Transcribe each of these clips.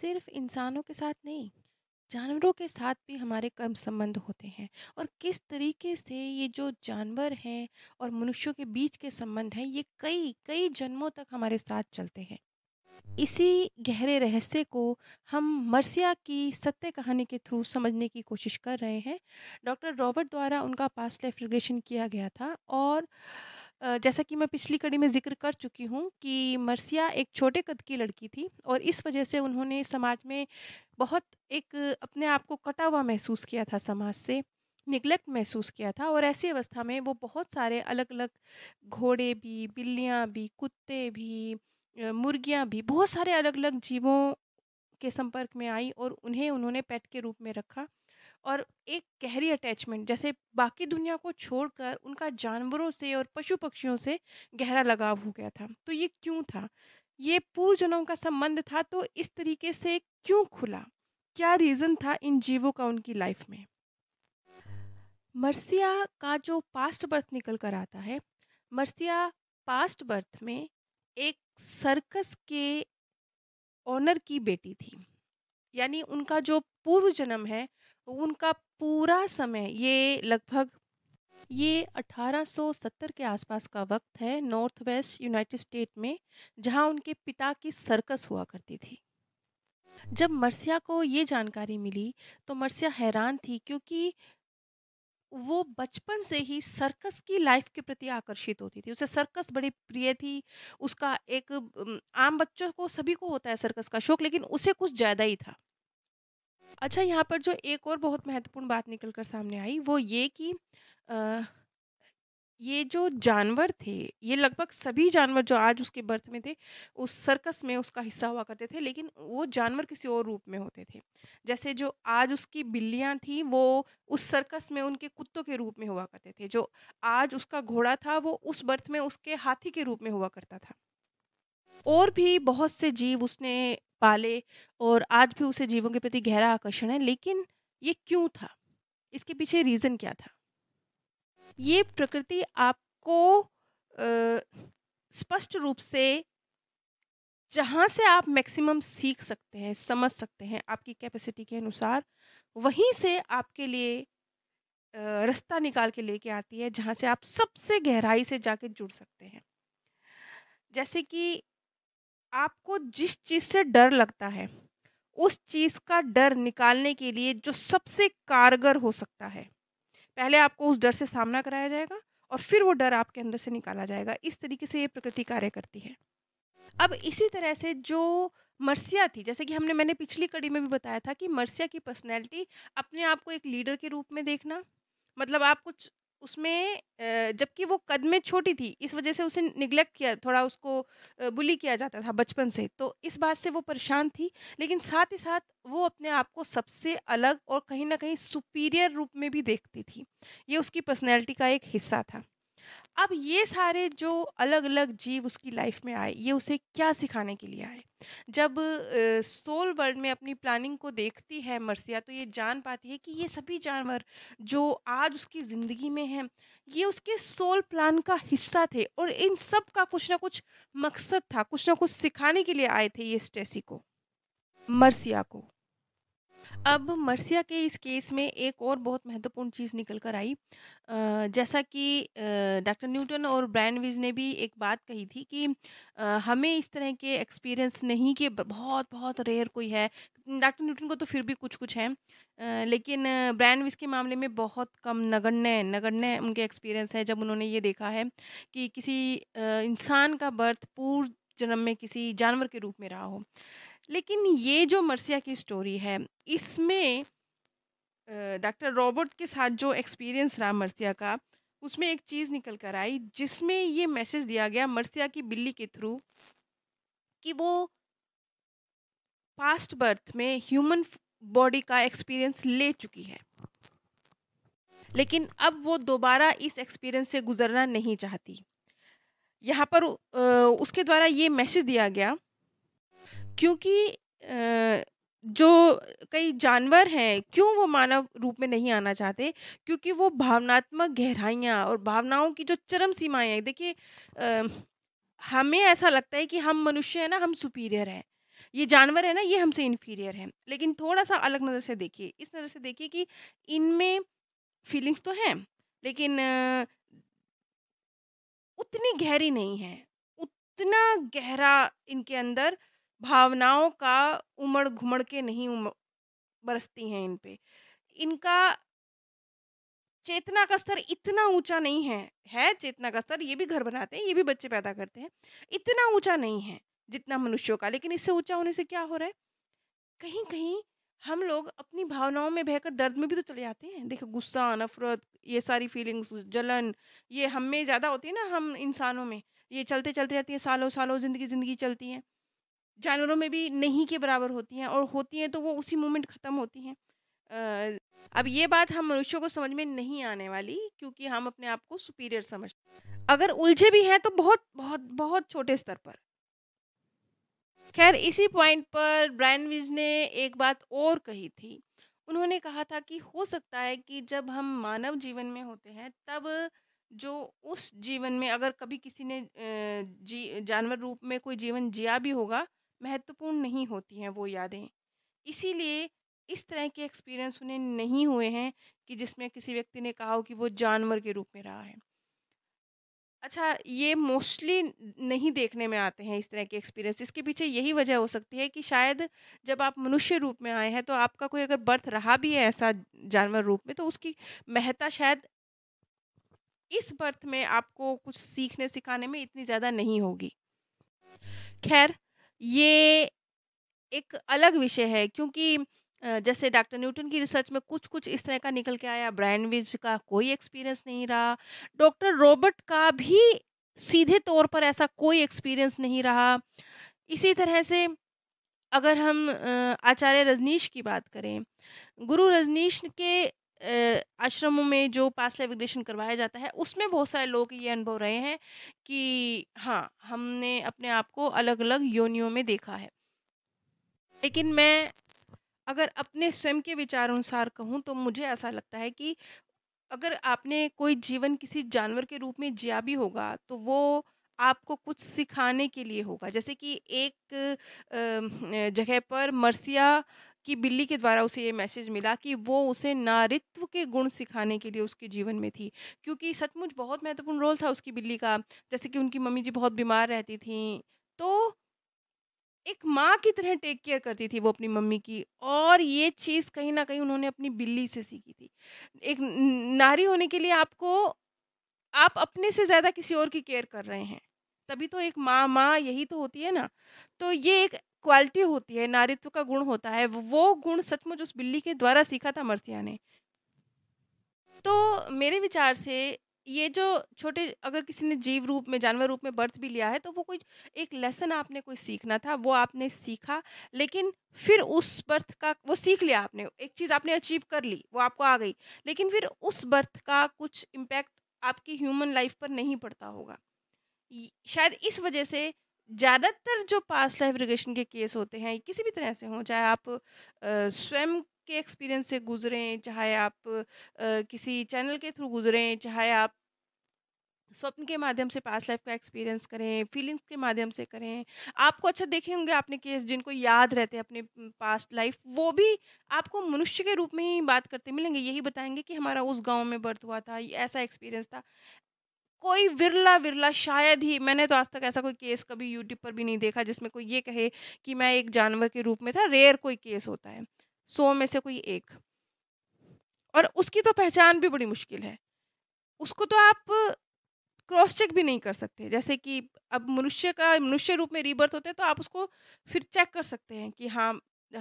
सिर्फ इंसानों के साथ नहीं जानवरों के साथ भी हमारे कर्म संबंध होते हैं और किस तरीके से ये जो जानवर हैं और मनुष्यों के बीच के संबंध हैं ये कई कई जन्मों तक हमारे साथ चलते हैं इसी गहरे रहस्य को हम मर्सिया की सत्य कहानी के थ्रू समझने की कोशिश कर रहे हैं डॉक्टर रॉबर्ट द्वारा उनका पास्ट लाइफ रिग्रेशन किया गया था और जैसा कि मैं पिछली कड़ी में जिक्र कर चुकी हूँ कि मरसिया एक छोटे कद की लड़की थी और इस वजह से उन्होंने समाज में बहुत एक अपने आप को कटा हुआ महसूस किया था समाज से निगलेक्ट महसूस किया था और ऐसी अवस्था में वो बहुत सारे अलग अलग घोड़े भी बिल्लियाँ भी कुत्ते भी मुर्गियाँ भी बहुत सारे अलग अलग जीवों के संपर्क में आई और उन्हें उन्होंने पेट के रूप में रखा और एक गहरी अटैचमेंट जैसे बाकी दुनिया को छोड़कर उनका जानवरों से और पशु पक्षियों से गहरा लगाव हो गया था तो ये क्यों था ये पूर्वजनों का संबंध था तो इस तरीके से क्यों खुला क्या रीज़न था इन जीवों का उनकी लाइफ में मर्सिया का जो पास्ट बर्थ निकल कर आता है मर्सिया पास्ट बर्थ में एक सर्कस के ऑनर की बेटी थी यानी उनका जो पूर्व जन्म है तो उनका पूरा समय ये लगभग ये 1870 के आसपास का वक्त है नॉर्थ वेस्ट यूनाइटेड स्टेट में जहां उनके पिता की सर्कस हुआ करती थी जब मर्सिया को ये जानकारी मिली तो मर्सिया हैरान थी क्योंकि वो बचपन से ही सर्कस की लाइफ के प्रति आकर्षित होती थी उसे सर्कस बड़ी प्रिय थी उसका एक आम बच्चों को सभी को होता है सर्कस का शौक लेकिन उसे कुछ ज़्यादा ही था अच्छा यहाँ पर जो एक और बहुत महत्वपूर्ण बात निकल कर सामने आई वो ये कि आ, ये जो जानवर थे ये लगभग सभी जानवर जो आज उसके बर्थ में थे उस सर्कस में उसका हिस्सा हुआ करते थे लेकिन वो जानवर किसी और रूप में होते थे जैसे जो आज उसकी बिल्लियाँ थीं वो उस सर्कस में उनके कुत्तों के रूप में हुआ करते थे जो आज उसका घोड़ा था वो उस बर्थ में उसके हाथी के रूप में हुआ करता था और भी बहुत से जीव उसने पाले और आज भी उसे जीवों के प्रति गहरा आकर्षण है लेकिन ये क्यों था इसके पीछे रीज़न क्या था ये प्रकृति आपको स्पष्ट रूप से जहाँ से आप मैक्सिमम सीख सकते हैं समझ सकते हैं आपकी कैपेसिटी के अनुसार वहीं से आपके लिए रास्ता निकाल के लेके आती है जहाँ से आप सबसे गहराई से जाके जुड़ सकते हैं जैसे कि आपको जिस चीज़ से डर लगता है उस चीज़ का डर निकालने के लिए जो सबसे कारगर हो सकता है पहले आपको उस डर से सामना कराया जाएगा और फिर वो डर आपके अंदर से निकाला जाएगा इस तरीके से ये प्रकृति कार्य करती है अब इसी तरह से जो मर्सिया थी जैसे कि हमने मैंने पिछली कड़ी में भी बताया था कि मर्सिया की पर्सनैलिटी अपने आप को एक लीडर के रूप में देखना मतलब आप कुछ उसमें जबकि वो कद में छोटी थी इस वजह से उसे निग्लेक्ट किया थोड़ा उसको बुली किया जाता था बचपन से तो इस बात से वो परेशान थी लेकिन साथ ही साथ वो अपने आप को सबसे अलग और कहीं ना कहीं सुपीरियर रूप में भी देखती थी ये उसकी पर्सनैलिटी का एक हिस्सा था अब ये सारे जो अलग अलग जीव उसकी लाइफ में आए ये उसे क्या सिखाने के लिए आए जब सोल वर्ल्ड में अपनी प्लानिंग को देखती है मर्सिया तो ये जान पाती है कि ये सभी जानवर जो आज उसकी ज़िंदगी में हैं ये उसके सोल प्लान का हिस्सा थे और इन सब का कुछ ना कुछ मकसद था कुछ ना कुछ सिखाने के लिए आए थे ये स्टेसी को मर्सिया को अब मर्सिया के इस केस में एक और बहुत महत्वपूर्ण चीज़ निकल कर आई जैसा कि डॉक्टर न्यूटन और ब्रैनविज ने भी एक बात कही थी कि हमें इस तरह के एक्सपीरियंस नहीं कि बहुत बहुत रेयर कोई है डॉक्टर न्यूटन को तो फिर भी कुछ कुछ है लेकिन ब्रैनविज के मामले में बहुत कम नगण्य नगण्य उनके एक्सपीरियंस है जब उन्होंने ये देखा है कि किसी इंसान का बर्थ पूर्व जन्म में किसी जानवर के रूप में रहा हो लेकिन ये जो मरसिया की स्टोरी है इसमें डॉक्टर रॉबर्ट के साथ जो एक्सपीरियंस रहा मरसिया का उसमें एक चीज़ निकल कर आई जिसमें ये मैसेज दिया गया मरसिया की बिल्ली के थ्रू कि वो पास्ट बर्थ में ह्यूमन बॉडी का एक्सपीरियंस ले चुकी है लेकिन अब वो दोबारा इस एक्सपीरियंस से गुजरना नहीं चाहती यहाँ पर उसके द्वारा ये मैसेज दिया गया क्योंकि जो कई जानवर हैं क्यों वो मानव रूप में नहीं आना चाहते क्योंकि वो भावनात्मक गहराइयाँ और भावनाओं की जो चरम सीमाएं हैं देखिए हमें ऐसा लगता है कि हम मनुष्य हैं ना हम सुपीरियर हैं ये जानवर है ना ये हमसे इन्फीरियर हैं लेकिन थोड़ा सा अलग नज़र से देखिए इस नज़र से देखिए कि इनमें फीलिंग्स तो हैं लेकिन उतनी गहरी नहीं है उतना गहरा इनके अंदर भावनाओं का उमड़ घुमड़ के नहीं उम बरसती हैं इन पे इनका चेतना का स्तर इतना ऊंचा नहीं है है चेतना का स्तर ये भी घर बनाते हैं ये भी बच्चे पैदा करते हैं इतना ऊंचा नहीं है जितना मनुष्यों का लेकिन इससे ऊंचा होने से क्या हो रहा है कहीं कहीं हम लोग अपनी भावनाओं में बहकर दर्द में भी तो चले जाते हैं देखो गुस्सा नफरत ये सारी फीलिंग्स जलन ये हम में ज़्यादा होती है ना हम इंसानों में ये चलते चलते रहती है सालों सालों ज़िंदगी ज़िंदगी चलती है जानवरों में भी नहीं के बराबर होती हैं और होती हैं तो वो उसी मोमेंट ख़त्म होती हैं अब ये बात हम मनुष्यों को समझ में नहीं आने वाली क्योंकि हम अपने आप को सुपीरियर समझते अगर उलझे भी हैं तो बहुत बहुत बहुत छोटे स्तर पर खैर इसी पॉइंट पर ब्रायन विज ने एक बात और कही थी उन्होंने कहा था कि हो सकता है कि जब हम मानव जीवन में होते हैं तब जो उस जीवन में अगर कभी किसी ने जी जानवर रूप में कोई जीवन जिया भी होगा महत्वपूर्ण नहीं होती हैं वो यादें इसीलिए इस तरह के एक्सपीरियंस उन्हें नहीं हुए हैं कि जिसमें किसी व्यक्ति ने कहा हो कि वो जानवर के रूप में रहा है अच्छा ये मोस्टली नहीं देखने में आते हैं इस तरह के एक्सपीरियंस इसके पीछे यही वजह हो सकती है कि शायद जब आप मनुष्य रूप में आए हैं तो आपका कोई अगर बर्थ रहा भी है ऐसा जानवर रूप में तो उसकी महत्ता शायद इस बर्थ में आपको कुछ सीखने सिखाने में इतनी ज़्यादा नहीं होगी खैर ये एक अलग विषय है क्योंकि जैसे डॉक्टर न्यूटन की रिसर्च में कुछ कुछ इस तरह का निकल के आया ब्रायन विज का कोई एक्सपीरियंस नहीं रहा डॉक्टर रॉबर्ट का भी सीधे तौर पर ऐसा कोई एक्सपीरियंस नहीं रहा इसी तरह से अगर हम आचार्य रजनीश की बात करें गुरु रजनीश के आश्रमों में जो पास लाइफ करवाया जाता है उसमें बहुत सारे लोग ये अनुभव रहे हैं कि हाँ हमने अपने आप को अलग अलग योनियों में देखा है लेकिन मैं अगर अपने स्वयं के विचार अनुसार कहूँ तो मुझे ऐसा लगता है कि अगर आपने कोई जीवन किसी जानवर के रूप में जिया भी होगा तो वो आपको कुछ सिखाने के लिए होगा जैसे कि एक जगह पर मरसिया कि बिल्ली के द्वारा उसे ये मैसेज मिला कि वो उसे नारित्व के गुण सिखाने के लिए उसके जीवन में थी क्योंकि सचमुच बहुत महत्वपूर्ण रोल था उसकी बिल्ली का जैसे कि उनकी मम्मी जी बहुत बीमार रहती थी तो एक माँ की तरह टेक केयर करती थी वो अपनी मम्मी की और ये चीज़ कहीं ना कहीं उन्होंने अपनी बिल्ली से सीखी थी एक नारी होने के लिए आपको आप अपने से ज़्यादा किसी और की केयर कर रहे हैं तभी तो एक माँ माँ यही तो होती है ना तो ये एक क्वालिटी होती है नारित्व का गुण होता है वो गुण सचमुच उस बिल्ली के द्वारा सीखा था मर्सिया ने तो मेरे विचार से ये जो छोटे अगर किसी ने जीव रूप में जानवर रूप में बर्थ भी लिया है तो वो कोई एक लेसन आपने कोई सीखना था वो आपने सीखा लेकिन फिर उस बर्थ का वो सीख लिया आपने एक चीज़ आपने अचीव कर ली वो आपको आ गई लेकिन फिर उस बर्थ का कुछ इम्पैक्ट आपकी ह्यूमन लाइफ पर नहीं पड़ता होगा शायद इस वजह से ज़्यादातर जो पास्ट लाइफ रिग्रेशन के केस होते हैं किसी भी तरह से हों चाहे आप स्वयं के एक्सपीरियंस से गुजरें चाहे आप किसी चैनल के थ्रू गुजरें चाहे आप स्वप्न के माध्यम से पास्ट लाइफ का एक्सपीरियंस करें फीलिंग्स के माध्यम से करें आपको अच्छा देखे होंगे आपने केस जिनको याद रहते हैं अपने पास्ट लाइफ वो भी आपको मनुष्य के रूप में ही बात करते मिलेंगे यही बताएंगे कि हमारा उस गांव में बर्थ हुआ था ऐसा एक्सपीरियंस था कोई विरला विरला शायद ही मैंने तो आज तक ऐसा कोई केस कभी यूट्यूब पर भी नहीं देखा जिसमें कोई ये कहे कि मैं एक जानवर के रूप में था रेयर कोई केस होता है सौ में से कोई एक और उसकी तो पहचान भी बड़ी मुश्किल है उसको तो आप क्रॉस चेक भी नहीं कर सकते जैसे कि अब मनुष्य का मनुष्य रूप में रीबर्थ होते हैं तो आप उसको फिर चेक कर सकते हैं कि हाँ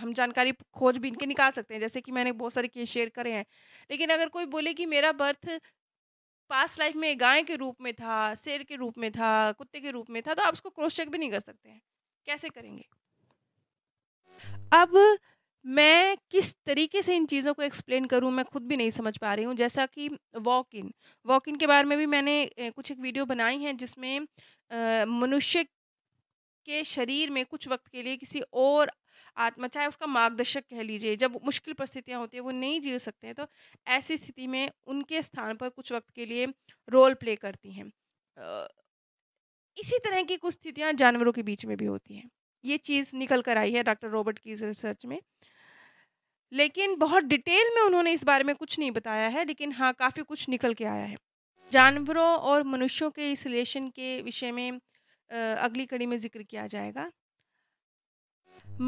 हम जानकारी खोज भी इनके निकाल सकते हैं जैसे कि मैंने बहुत सारे केस शेयर करे हैं लेकिन अगर कोई बोले कि मेरा बर्थ पास्ट लाइफ में गाय के रूप में था शेर के रूप में था कुत्ते के रूप में था तो आप उसको क्रॉस चेक भी नहीं कर सकते हैं कैसे करेंगे अब मैं किस तरीके से इन चीज़ों को एक्सप्लेन करूं मैं खुद भी नहीं समझ पा रही हूं जैसा कि वॉक इन वॉक इन के बारे में भी मैंने कुछ एक वीडियो बनाई है जिसमें मनुष्य के शरीर में कुछ वक्त के लिए किसी और आत्मा चाहे उसका मार्गदर्शक कह लीजिए जब मुश्किल परिस्थितियाँ होती है वो नहीं जी सकते हैं तो ऐसी स्थिति में उनके स्थान पर कुछ वक्त के लिए रोल प्ले करती हैं इसी तरह की कुछ स्थितियाँ जानवरों के बीच में भी होती हैं ये चीज़ निकल कर आई है डॉक्टर रॉबर्ट की रिसर्च में लेकिन बहुत डिटेल में उन्होंने इस बारे में कुछ नहीं बताया है लेकिन हाँ काफ़ी कुछ निकल के आया है जानवरों और मनुष्यों के इस रिलेशन के विषय में अगली कड़ी में जिक्र किया जाएगा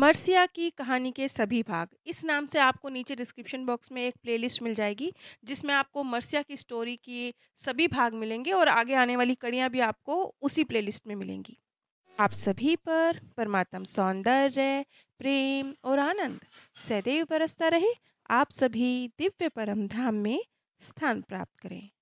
मर्सिया की कहानी के सभी भाग इस नाम से आपको नीचे डिस्क्रिप्शन बॉक्स में एक प्लेलिस्ट मिल जाएगी जिसमें आपको मर्सिया की स्टोरी की सभी भाग मिलेंगे और आगे आने वाली कड़ियाँ भी आपको उसी प्लेलिस्ट में मिलेंगी आप सभी पर परमात्म सौंदर्य प्रेम और आनंद सदैव बरसता रहे आप सभी दिव्य परम धाम में स्थान प्राप्त करें